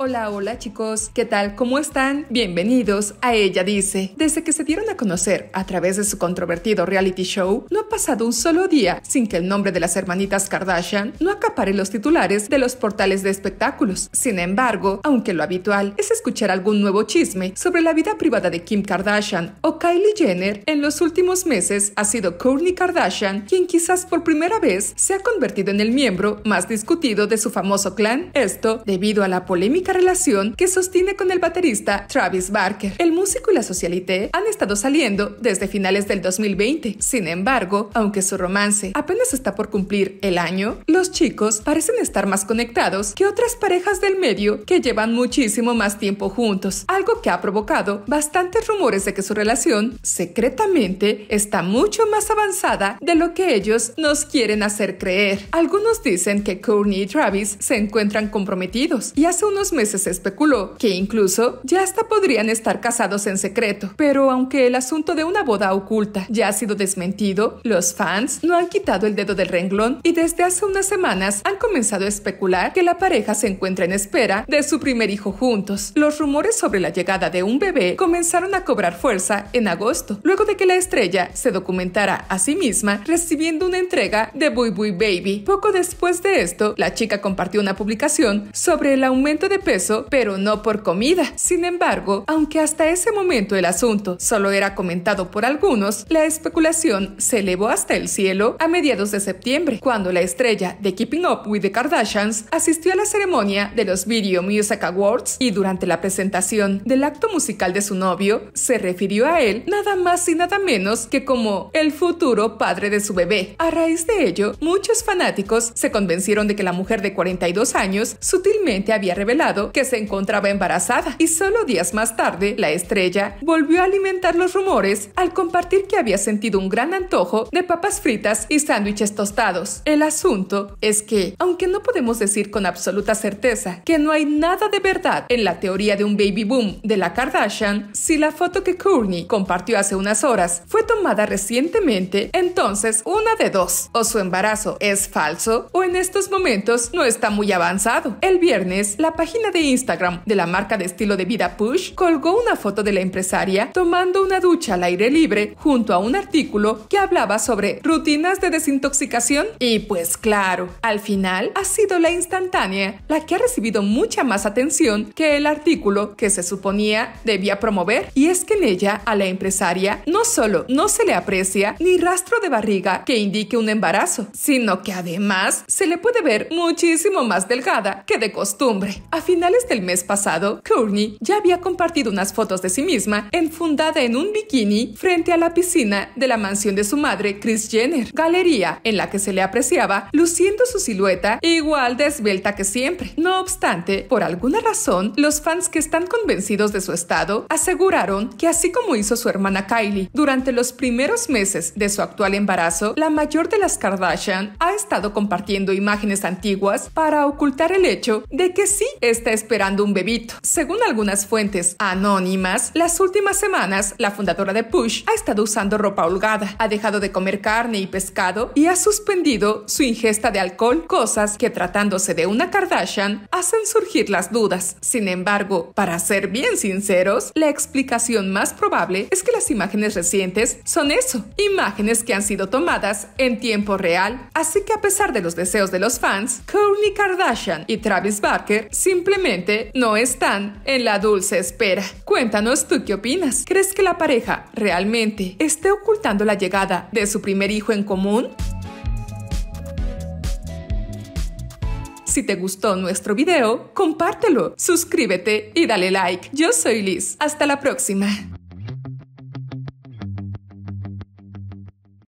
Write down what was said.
Hola, hola chicos, ¿qué tal? ¿Cómo están? Bienvenidos a Ella Dice. Desde que se dieron a conocer a través de su controvertido reality show, no ha pasado un solo día sin que el nombre de las hermanitas Kardashian no acapare los titulares de los portales de espectáculos. Sin embargo, aunque lo habitual es escuchar algún nuevo chisme sobre la vida privada de Kim Kardashian o Kylie Jenner, en los últimos meses ha sido Kourtney Kardashian quien quizás por primera vez se ha convertido en el miembro más discutido de su famoso clan. Esto debido a la polémica relación que sostiene con el baterista Travis Barker. El músico y la socialité han estado saliendo desde finales del 2020. Sin embargo, aunque su romance apenas está por cumplir el año, los chicos parecen estar más conectados que otras parejas del medio que llevan muchísimo más tiempo juntos, algo que ha provocado bastantes rumores de que su relación secretamente está mucho más avanzada de lo que ellos nos quieren hacer creer. Algunos dicen que Courtney y Travis se encuentran comprometidos y hace unos meses especuló que incluso ya hasta podrían estar casados en secreto. Pero aunque el asunto de una boda oculta ya ha sido desmentido, los fans no han quitado el dedo del renglón y desde hace unas semanas han comenzado a especular que la pareja se encuentra en espera de su primer hijo juntos. Los rumores sobre la llegada de un bebé comenzaron a cobrar fuerza en agosto, luego de que la estrella se documentara a sí misma recibiendo una entrega de Bui Boy Baby. Poco después de esto, la chica compartió una publicación sobre el aumento de pero no por comida. Sin embargo, aunque hasta ese momento el asunto solo era comentado por algunos, la especulación se elevó hasta el cielo a mediados de septiembre, cuando la estrella de Keeping Up with the Kardashians asistió a la ceremonia de los Video Music Awards y durante la presentación del acto musical de su novio, se refirió a él nada más y nada menos que como el futuro padre de su bebé. A raíz de ello, muchos fanáticos se convencieron de que la mujer de 42 años sutilmente había revelado que se encontraba embarazada y solo días más tarde la estrella volvió a alimentar los rumores al compartir que había sentido un gran antojo de papas fritas y sándwiches tostados. El asunto es que, aunque no podemos decir con absoluta certeza que no hay nada de verdad en la teoría de un baby boom de la Kardashian, si la foto que Courtney compartió hace unas horas fue tomada recientemente, entonces una de dos, o su embarazo es falso o en estos momentos no está muy avanzado. El viernes, la página de Instagram de la marca de estilo de vida Push colgó una foto de la empresaria tomando una ducha al aire libre junto a un artículo que hablaba sobre rutinas de desintoxicación y pues claro, al final ha sido la instantánea la que ha recibido mucha más atención que el artículo que se suponía debía promover y es que en ella a la empresaria no solo no se le aprecia ni rastro de barriga que indique un embarazo, sino que además se le puede ver muchísimo más delgada que de costumbre finales del mes pasado, Courtney ya había compartido unas fotos de sí misma enfundada en un bikini frente a la piscina de la mansión de su madre, Kris Jenner, galería en la que se le apreciaba luciendo su silueta igual de esbelta que siempre. No obstante, por alguna razón, los fans que están convencidos de su estado aseguraron que así como hizo su hermana Kylie durante los primeros meses de su actual embarazo, la mayor de las Kardashian ha estado compartiendo imágenes antiguas para ocultar el hecho de que sí es está esperando un bebito. Según algunas fuentes anónimas, las últimas semanas la fundadora de Push ha estado usando ropa holgada, ha dejado de comer carne y pescado y ha suspendido su ingesta de alcohol, cosas que tratándose de una Kardashian hacen surgir las dudas. Sin embargo, para ser bien sinceros, la explicación más probable es que las imágenes recientes son eso, imágenes que han sido tomadas en tiempo real. Así que a pesar de los deseos de los fans, Kourtney Kardashian y Travis Barker simplemente no están en la dulce espera. Cuéntanos tú qué opinas. ¿Crees que la pareja realmente esté ocultando la llegada de su primer hijo en común? Si te gustó nuestro video, compártelo, suscríbete y dale like. Yo soy Liz. Hasta la próxima.